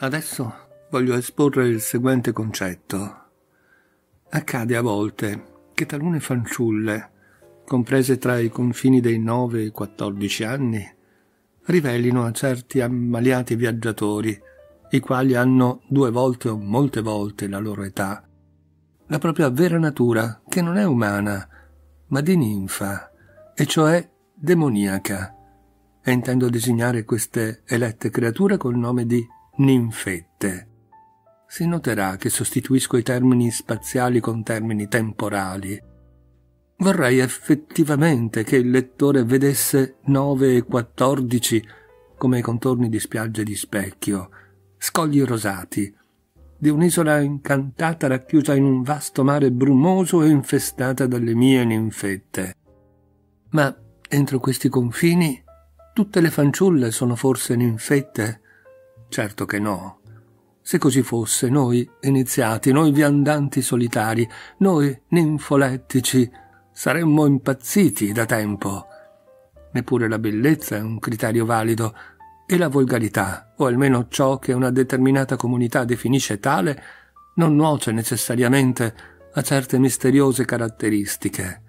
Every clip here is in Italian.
Adesso voglio esporre il seguente concetto. Accade a volte che talune fanciulle, comprese tra i confini dei 9 e i 14 anni, rivelino a certi ammaliati viaggiatori, i quali hanno due volte o molte volte la loro età, la propria vera natura, che non è umana, ma di ninfa, e cioè demoniaca. E intendo designare queste elette creature col nome di ninfette. Si noterà che sostituisco i termini spaziali con termini temporali. Vorrei effettivamente che il lettore vedesse 9 e 14 come i contorni di spiagge di specchio, scogli rosati, di un'isola incantata racchiusa in un vasto mare brumoso e infestata dalle mie ninfette. Ma entro questi confini tutte le fanciulle sono forse ninfette? Certo che no. Se così fosse, noi iniziati, noi viandanti solitari, noi ninfolettici, saremmo impazziti da tempo. Neppure la bellezza è un criterio valido, e la volgarità, o almeno ciò che una determinata comunità definisce tale, non nuoce necessariamente a certe misteriose caratteristiche.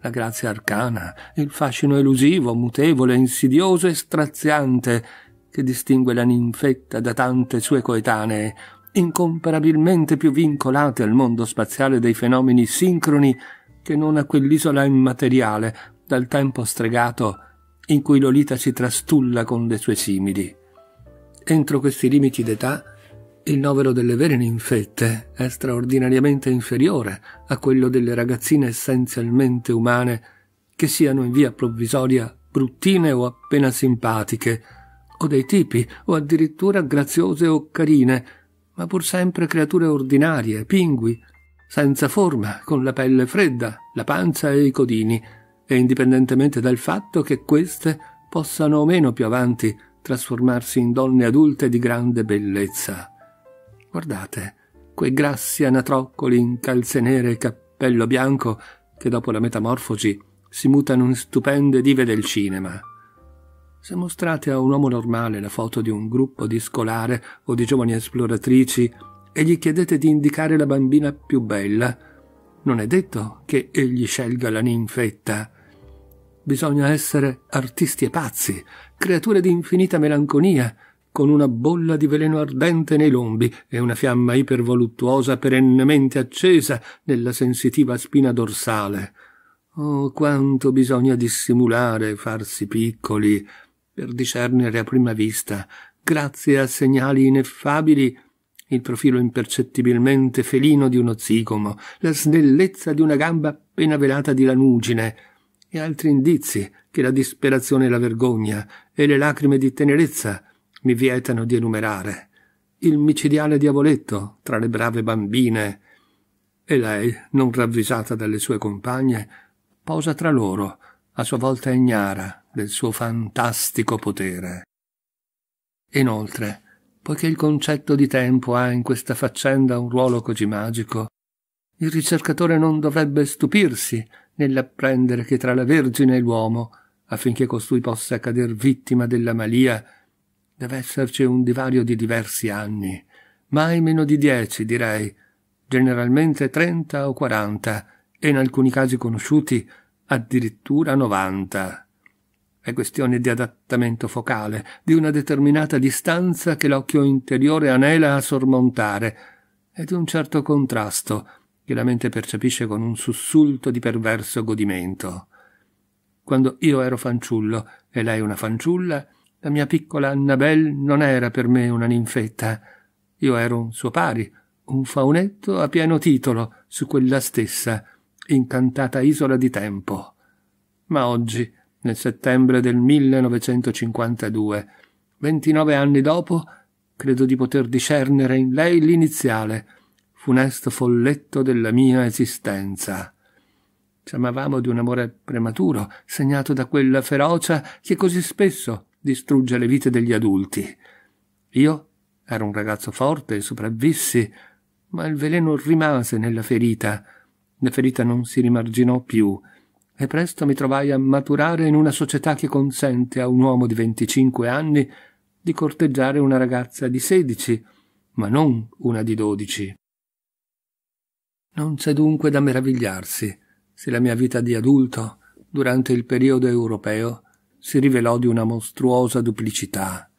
La grazia arcana, il fascino elusivo, mutevole, insidioso e straziante che distingue la ninfetta da tante sue coetanee, incomparabilmente più vincolate al mondo spaziale dei fenomeni sincroni che non a quell'isola immateriale, dal tempo stregato, in cui Lolita si trastulla con le sue simili. Entro questi limiti d'età, il novero delle vere ninfette è straordinariamente inferiore a quello delle ragazzine essenzialmente umane, che siano in via provvisoria bruttine o appena simpatiche, o dei tipi, o addirittura graziose o carine, ma pur sempre creature ordinarie, pingui, senza forma, con la pelle fredda, la panza e i codini, e indipendentemente dal fatto che queste possano o meno più avanti trasformarsi in donne adulte di grande bellezza. Guardate, quei grassi anatroccoli in calze nere e cappello bianco che dopo la metamorfosi si mutano in stupende dive del cinema. Se mostrate a un uomo normale la foto di un gruppo di scolare o di giovani esploratrici e gli chiedete di indicare la bambina più bella, non è detto che egli scelga la ninfetta. Bisogna essere artisti e pazzi, creature di infinita melanconia, con una bolla di veleno ardente nei lombi e una fiamma ipervoluttuosa perennemente accesa nella sensitiva spina dorsale. Oh, quanto bisogna dissimulare e farsi piccoli per discernere a prima vista, grazie a segnali ineffabili, il profilo impercettibilmente felino di uno zigomo, la snellezza di una gamba appena velata di lanugine, e altri indizi che la disperazione e la vergogna e le lacrime di tenerezza mi vietano di enumerare. Il micidiale diavoletto tra le brave bambine. E lei, non ravvisata dalle sue compagne, posa tra loro, a sua volta ignara, del suo fantastico potere. Inoltre, poiché il concetto di tempo ha in questa faccenda un ruolo così magico, il ricercatore non dovrebbe stupirsi nell'apprendere che tra la Vergine e l'uomo, affinché costui possa cader vittima della malia, deve esserci un divario di diversi anni, mai meno di dieci, direi, generalmente trenta o quaranta, e in alcuni casi conosciuti addirittura novanta. È questione di adattamento focale, di una determinata distanza che l'occhio interiore anela a sormontare, e di un certo contrasto che la mente percepisce con un sussulto di perverso godimento. Quando io ero fanciullo e lei una fanciulla, la mia piccola Annabelle non era per me una ninfetta. Io ero un suo pari, un faunetto a pieno titolo su quella stessa incantata isola di tempo. Ma oggi nel settembre del 1952. 29 anni dopo, credo di poter discernere in lei l'iniziale, funesto folletto della mia esistenza. Ci amavamo di un amore prematuro, segnato da quella ferocia che così spesso distrugge le vite degli adulti. Io ero un ragazzo forte e sopravvissi, ma il veleno rimase nella ferita. La ferita non si rimarginò più e presto mi trovai a maturare in una società che consente a un uomo di 25 anni di corteggiare una ragazza di 16, ma non una di 12. Non c'è dunque da meravigliarsi se la mia vita di adulto, durante il periodo europeo, si rivelò di una mostruosa duplicità.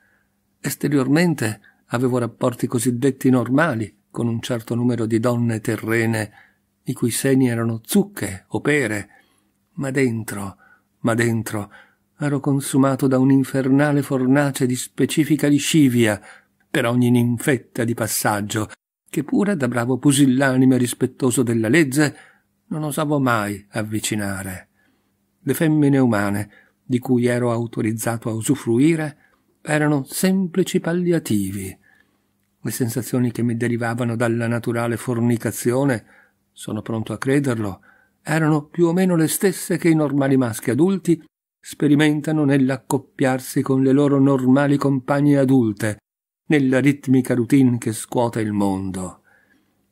Esteriormente avevo rapporti cosiddetti normali con un certo numero di donne terrene, i cui seni erano zucche o pere, ma dentro, ma dentro, ero consumato da un'infernale fornace di specifica lascivia per ogni ninfetta di passaggio, che pure da bravo pusillanime rispettoso della legge non osavo mai avvicinare. Le femmine umane, di cui ero autorizzato a usufruire, erano semplici palliativi. Le sensazioni che mi derivavano dalla naturale fornicazione, sono pronto a crederlo, erano più o meno le stesse che i normali maschi adulti sperimentano nell'accoppiarsi con le loro normali compagne adulte, nella ritmica routine che scuote il mondo.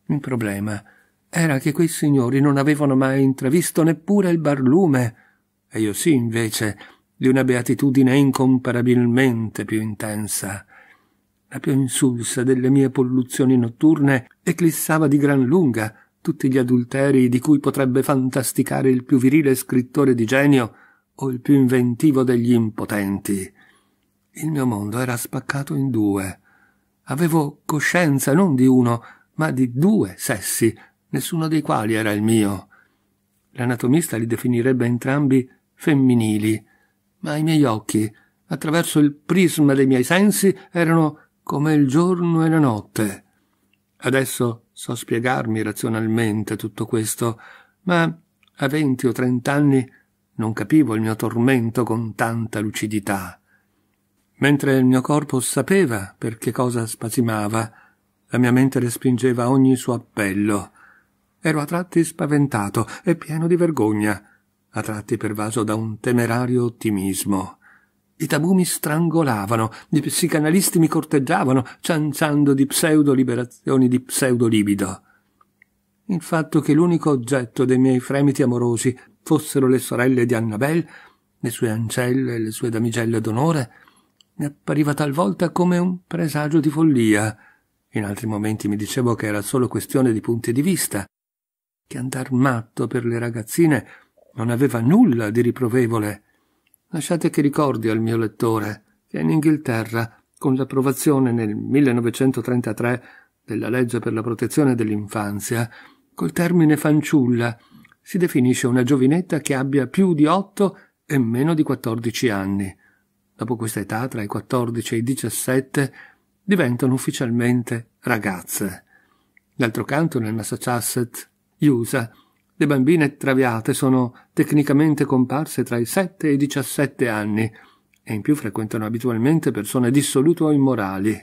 Il problema era che quei signori non avevano mai intravisto neppure il barlume, e io sì invece, di una beatitudine incomparabilmente più intensa. La più insulsa delle mie polluzioni notturne eclissava di gran lunga tutti gli adulteri di cui potrebbe fantasticare il più virile scrittore di genio o il più inventivo degli impotenti. Il mio mondo era spaccato in due. Avevo coscienza non di uno, ma di due sessi, nessuno dei quali era il mio. L'anatomista li definirebbe entrambi femminili, ma i miei occhi, attraverso il prisma dei miei sensi, erano come il giorno e la notte. Adesso So spiegarmi razionalmente tutto questo, ma a venti o trent'anni non capivo il mio tormento con tanta lucidità. Mentre il mio corpo sapeva per che cosa spasimava, la mia mente respingeva ogni suo appello. Ero a tratti spaventato e pieno di vergogna, a tratti pervaso da un temerario ottimismo. I tabù mi strangolavano, gli psicanalisti mi corteggiavano, cianciando di pseudo-liberazioni di pseudo-libido. Il fatto che l'unico oggetto dei miei fremiti amorosi fossero le sorelle di Annabel, le sue ancelle e le sue damigelle d'onore, mi appariva talvolta come un presagio di follia. In altri momenti mi dicevo che era solo questione di punti di vista, che andar matto per le ragazzine non aveva nulla di riprovevole. Lasciate che ricordi al mio lettore che in Inghilterra, con l'approvazione nel 1933 della legge per la protezione dell'infanzia, col termine fanciulla si definisce una giovinetta che abbia più di 8 e meno di 14 anni. Dopo questa età, tra i 14 e i 17, diventano ufficialmente ragazze. D'altro canto, nel Massachusetts, gli USA le bambine traviate sono tecnicamente comparse tra i 7 e i 17 anni e in più frequentano abitualmente persone dissolute o immorali.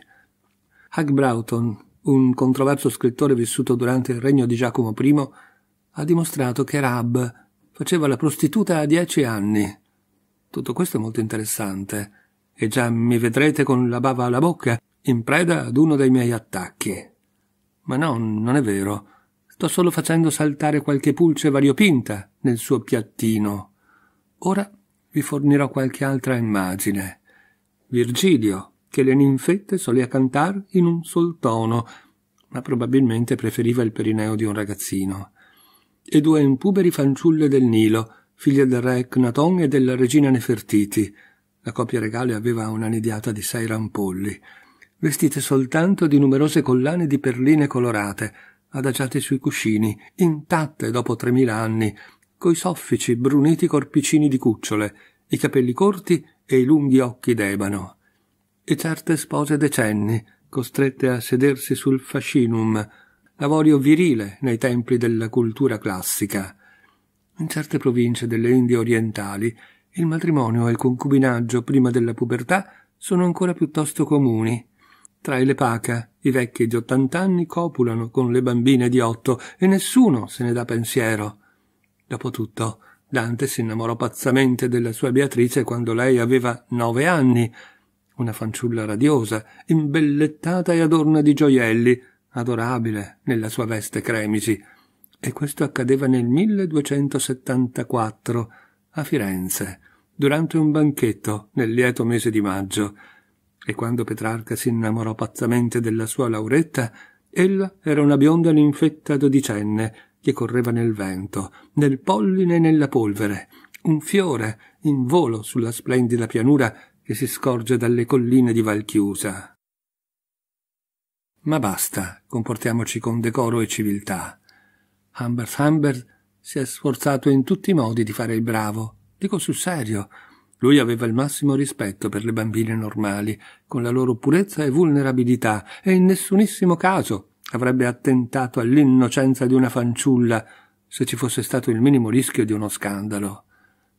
Hugh Broughton, un controverso scrittore vissuto durante il regno di Giacomo I, ha dimostrato che Rab faceva la prostituta a 10 anni. Tutto questo è molto interessante, e già mi vedrete con la bava alla bocca, in preda ad uno dei miei attacchi. Ma no, non è vero sto solo facendo saltare qualche pulce variopinta nel suo piattino. Ora vi fornirò qualche altra immagine. Virgilio, che le ninfette solea cantar in un sol tono, ma probabilmente preferiva il perineo di un ragazzino. E due impuberi fanciulle del Nilo, figlie del re Cnaton e della regina Nefertiti. La coppia regale aveva una nidiata di sei rampolli, vestite soltanto di numerose collane di perline colorate, adagiate sui cuscini, intatte dopo tremila anni, coi soffici bruniti corpicini di cucciole, i capelli corti e i lunghi occhi d'ebano. E certe spose decenni, costrette a sedersi sul fascinum, lavorio virile nei templi della cultura classica. In certe province delle Indie orientali il matrimonio e il concubinaggio prima della pubertà sono ancora piuttosto comuni. Tra i lepaca i vecchi di ottant'anni copulano con le bambine di otto e nessuno se ne dà pensiero. Dopotutto, Dante si innamorò pazzamente della sua Beatrice quando lei aveva nove anni, una fanciulla radiosa, imbellettata e adorna di gioielli, adorabile nella sua veste cremisi. E questo accadeva nel 1274 a Firenze, durante un banchetto nel lieto mese di maggio, e quando Petrarca si innamorò pazzamente della sua Lauretta, ella era una bionda ninfetta dodicenne che correva nel vento, nel polline e nella polvere, un fiore in volo sulla splendida pianura che si scorge dalle colline di Valchiusa. Ma basta, comportiamoci con decoro e civiltà. Humbert Humbert si è sforzato in tutti i modi di fare il bravo, dico sul serio, lui aveva il massimo rispetto per le bambine normali, con la loro purezza e vulnerabilità, e in nessunissimo caso avrebbe attentato all'innocenza di una fanciulla se ci fosse stato il minimo rischio di uno scandalo.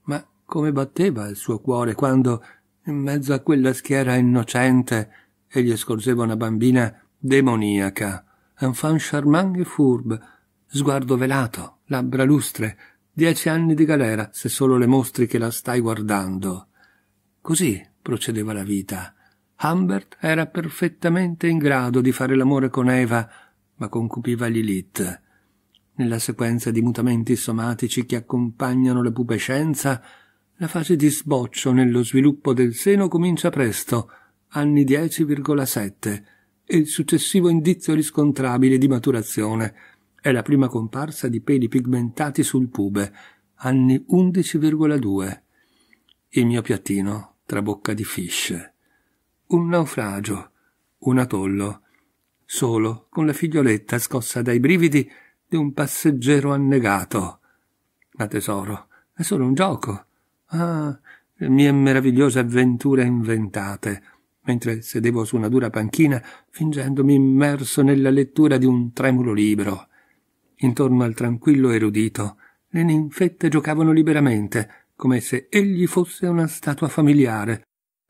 Ma come batteva il suo cuore quando, in mezzo a quella schiera innocente, egli scorgeva una bambina demoniaca, enfant charmant e furbe, sguardo velato, labbra lustre, Dieci anni di galera, se solo le mostri che la stai guardando. Così procedeva la vita. Humbert era perfettamente in grado di fare l'amore con Eva, ma concupiva Lilith. Nella sequenza di mutamenti somatici che accompagnano la pubescenza, la fase di sboccio nello sviluppo del seno comincia presto, anni 10,7, e il successivo indizio riscontrabile di maturazione – è la prima comparsa di peli pigmentati sul pube, anni 11,2. Il mio piattino, trabocca di fish. Un naufragio, un atollo, solo con la figlioletta scossa dai brividi di un passeggero annegato. Ma tesoro, è solo un gioco. Ah, le mie meravigliose avventure inventate, mentre sedevo su una dura panchina fingendomi immerso nella lettura di un tremulo libro. Intorno al tranquillo erudito, le ninfette giocavano liberamente, come se egli fosse una statua familiare,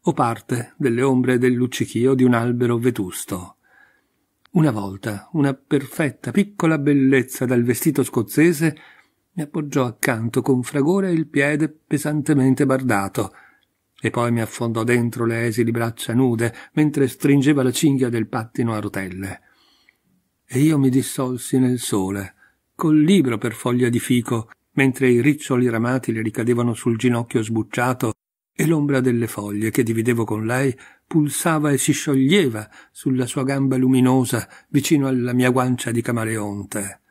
o parte delle ombre del luccichio di un albero vetusto. Una volta una perfetta piccola bellezza dal vestito scozzese mi appoggiò accanto con fragore il piede pesantemente bardato, e poi mi affondò dentro le esili braccia nude mentre stringeva la cinghia del pattino a rotelle. E io mi dissolsi nel sole, col libro per foglia di fico, mentre i riccioli ramati le ricadevano sul ginocchio sbucciato e l'ombra delle foglie che dividevo con lei pulsava e si scioglieva sulla sua gamba luminosa vicino alla mia guancia di camaleonte.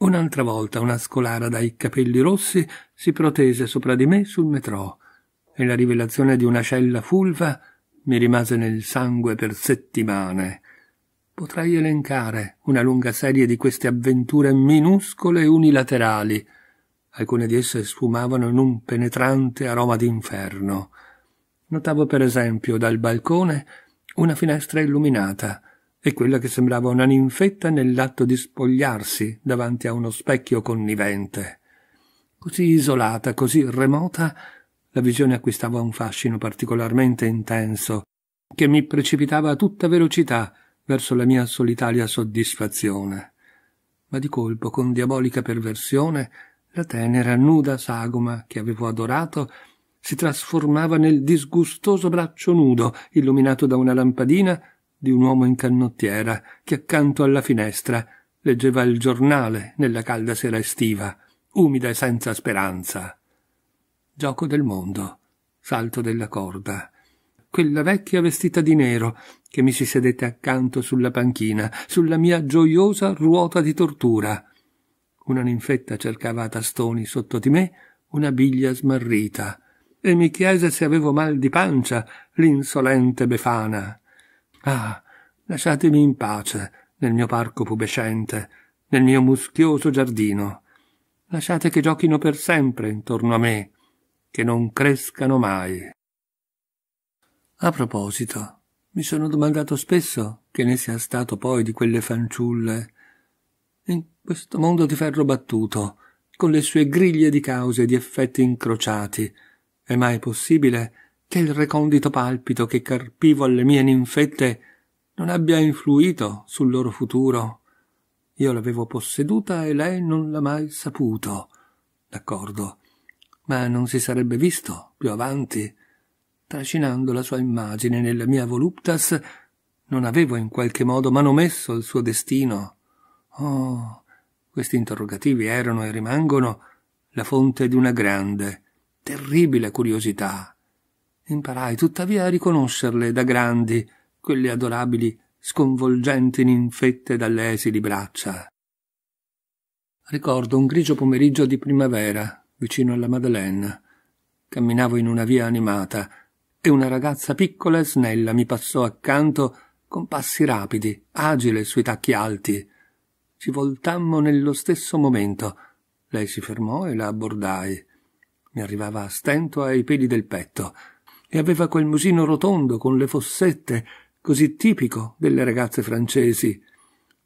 Un'altra volta una scolara dai capelli rossi si protese sopra di me sul metrò e la rivelazione di una scella fulva mi rimase nel sangue per settimane. Potrei elencare una lunga serie di queste avventure minuscole e unilaterali. Alcune di esse sfumavano in un penetrante aroma d'inferno. Notavo per esempio dal balcone una finestra illuminata e quella che sembrava una ninfetta nell'atto di spogliarsi davanti a uno specchio connivente. Così isolata, così remota, la visione acquistava un fascino particolarmente intenso, che mi precipitava a tutta velocità verso la mia solitaria soddisfazione. Ma di colpo, con diabolica perversione, la tenera, nuda sagoma che avevo adorato si trasformava nel disgustoso braccio nudo, illuminato da una lampadina, di un uomo in cannottiera che accanto alla finestra leggeva il giornale nella calda sera estiva, umida e senza speranza. Gioco del mondo, salto della corda, quella vecchia vestita di nero, che mi si sedette accanto sulla panchina, sulla mia gioiosa ruota di tortura. Una ninfetta cercava a tastoni sotto di me una biglia smarrita e mi chiese se avevo mal di pancia, l'insolente befana. Ah, lasciatemi in pace nel mio parco pubescente, nel mio muschioso giardino. Lasciate che giochino per sempre intorno a me, che non crescano mai. A proposito, mi sono domandato spesso che ne sia stato poi di quelle fanciulle in questo mondo di ferro battuto, con le sue griglie di cause e di effetti incrociati. È mai possibile che il recondito palpito che carpivo alle mie ninfette non abbia influito sul loro futuro? Io l'avevo posseduta e lei non l'ha mai saputo. D'accordo. Ma non si sarebbe visto più avanti trascinando la sua immagine nella mia voluptas, non avevo in qualche modo manomesso il suo destino. Oh, questi interrogativi erano e rimangono la fonte di una grande, terribile curiosità. Imparai tuttavia a riconoscerle da grandi, quelle adorabili, sconvolgenti ninfette dalle esili braccia. Ricordo un grigio pomeriggio di primavera, vicino alla Maddalena. Camminavo in una via animata, e una ragazza piccola e snella mi passò accanto con passi rapidi, agile sui tacchi alti. Ci voltammo nello stesso momento. Lei si fermò e la abbordai. Mi arrivava a stento ai peli del petto e aveva quel musino rotondo con le fossette, così tipico delle ragazze francesi.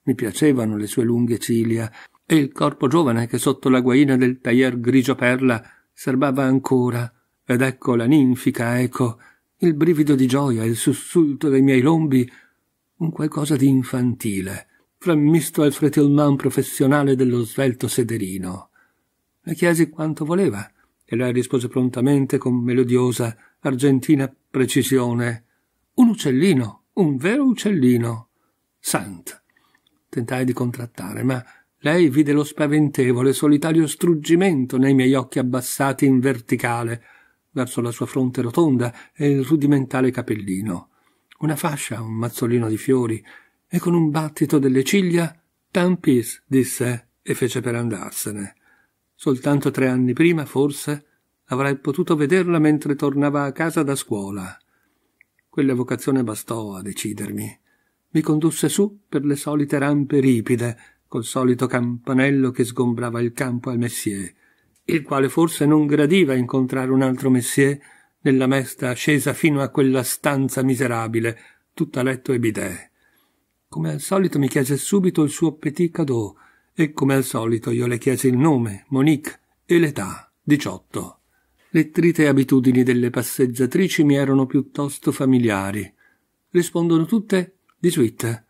Mi piacevano le sue lunghe ciglia e il corpo giovane che sotto la guaina del tailleur grigio perla serbava ancora ed ecco la ninfica ecco il brivido di gioia, il sussulto dei miei lombi, un qualcosa di infantile, frammisto al fretilman professionale dello svelto sederino. Le chiesi quanto voleva, e lei rispose prontamente con melodiosa, argentina precisione. Un uccellino, un vero uccellino. Sant. Tentai di contrattare, ma lei vide lo spaventevole, solitario struggimento nei miei occhi abbassati in verticale, verso la sua fronte rotonda e il rudimentale capellino, una fascia, un mazzolino di fiori, e con un battito delle ciglia Tampis, disse e fece per andarsene. Soltanto tre anni prima, forse, avrei potuto vederla mentre tornava a casa da scuola. Quella vocazione bastò a decidermi. Mi condusse su per le solite rampe ripide, col solito campanello che sgombrava il campo al Messier, il quale forse non gradiva incontrare un altro messie nella mesta ascesa fino a quella stanza miserabile, tutta letto e bidet. Come al solito mi chiese subito il suo petit cadeau e come al solito io le chiesi il nome, Monique, e l'età, diciotto. Le trite abitudini delle passeggiatrici mi erano piuttosto familiari. Rispondono tutte di suite.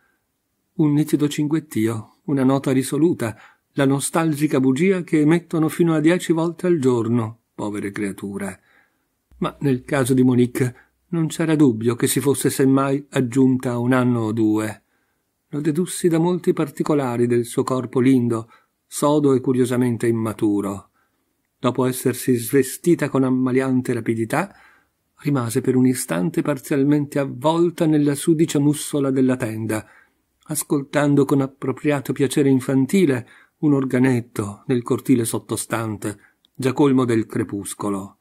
Un nitido cinguettio, una nota risoluta, la nostalgica bugia che emettono fino a dieci volte al giorno, povere creature. Ma nel caso di Monique non c'era dubbio che si fosse semmai aggiunta un anno o due. Lo dedussi da molti particolari del suo corpo lindo, sodo e curiosamente immaturo. Dopo essersi svestita con ammaliante rapidità, rimase per un istante parzialmente avvolta nella sudicia mussola della tenda, ascoltando con appropriato piacere infantile un organetto nel cortile sottostante, già colmo del crepuscolo.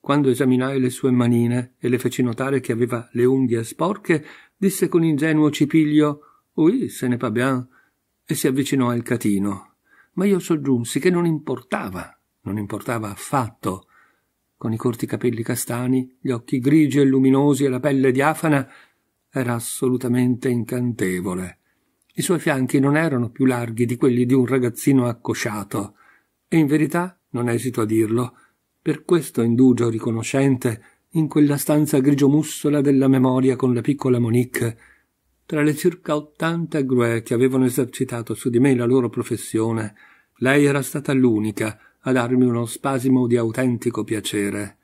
Quando esaminai le sue manine e le feci notare che aveva le unghie sporche, disse con ingenuo cipiglio Oui, se ne pas bien, e si avvicinò al catino. Ma io soggiunsi che non importava, non importava affatto. Con i corti capelli castani, gli occhi grigi e luminosi e la pelle diafana, era assolutamente incantevole. I suoi fianchi non erano più larghi di quelli di un ragazzino accosciato, e in verità, non esito a dirlo, per questo indugio riconoscente, in quella stanza grigio mussola della memoria con la piccola Monique, tra le circa ottanta grue che avevano esercitato su di me la loro professione, lei era stata l'unica a darmi uno spasimo di autentico piacere.